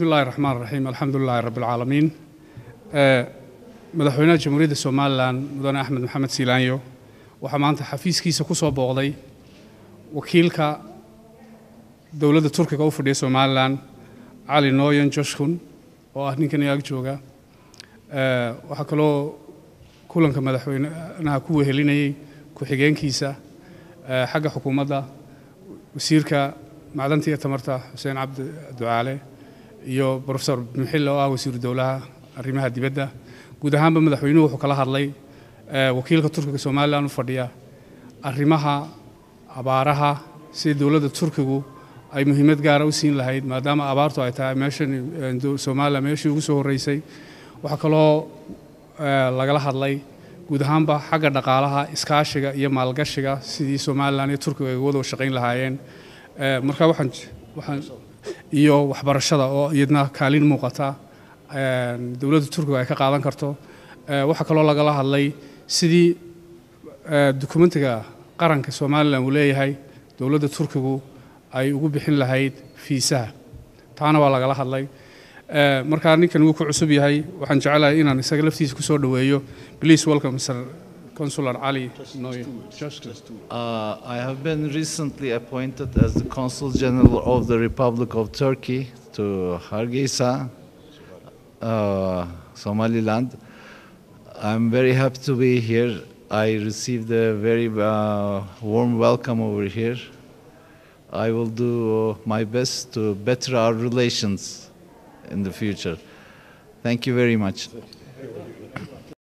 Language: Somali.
bismi اllahi الraxmaan الraxiim alxamdu lilahi rabb اlcaalamiin eh, madaxweynaha jamhuuriyadda somalilan mudane axmed maxamed siilaanyo waxaa maanta xafiiskiisa ku soo booqday wakiilka dowladda turkiga u fadhiya somalilan cali noyan joshkun oo ah ninkan ag jooga eh, waxaa kaloo kulanka madaxweynaha ku wehelinayey ku-xigeenkiisa eh, xagga xukuumadda wasiirka macdanta iyo tamarta xuseen cabdi ducaale iyo rofeor muxille oo ah wasiiru dowlaha arrimaha dibadda guud ahaanba madaxweynuhu wuxuu kala hadlay eh, wakiilka turkiga somalilan u fadhiya arrimaha abaaraha sida dowladda turkigu ay muhiimad gaara ah u siin lahayd maadaama abaartu ay tahay meeshan eh, somalilan meeshii ugu soo horreysay waxaa kaloo eh, lagala hadlay guud ahaanba xagga dhaqaalaha iskaashiga iyo maalgashiga sidii somalilan iyo turkiga ay wada shaqayn lahaayeen marka waxaan waxaan iyo waxbarashada oo iyadna kaalin muuqata dowladda turkiga ay ka qaadan karto waxaa kaloo lagala hadlay sidii dukumentiga qaranka somalilan uu leeyahay dowladda turkigu ay ugu bixin lahayd fiisaha taana waa lagala hadlay markaa ninkan wuu ku cusub yahay waxaan jecelahay inaan isaga laftiisa ku soo dhoweeyo please welcome sir Consular Ali Noy. Just, just Uh, I have been recently appointed as the Consul General of the Republic of Turkey to Hargeisa, uh, Somaliland. I'm very happy to be here. I received a very uh, warm welcome over here. I will do my best to better our relations in the future. Thank you very much.